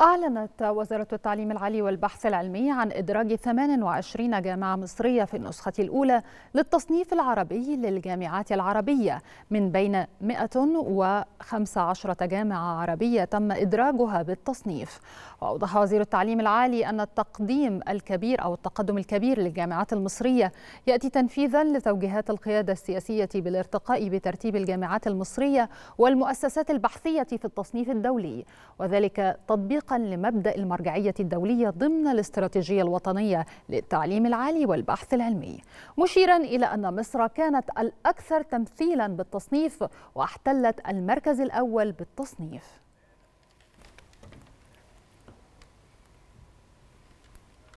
أعلنت وزارة التعليم العالي والبحث العلمي عن إدراج 28 جامعة مصرية في النسخة الأولى للتصنيف العربي للجامعات العربية من بين 115 جامعة عربية تم إدراجها بالتصنيف وأوضح وزير التعليم العالي أن التقديم الكبير أو التقدم الكبير للجامعات المصرية يأتي تنفيذا لتوجيهات القيادة السياسية بالارتقاء بترتيب الجامعات المصرية والمؤسسات البحثية في التصنيف الدولي وذلك تطبيق وفقا لمبدا المرجعيه الدوليه ضمن الاستراتيجيه الوطنيه للتعليم العالي والبحث العلمي مشيرا الى ان مصر كانت الاكثر تمثيلا بالتصنيف واحتلت المركز الاول بالتصنيف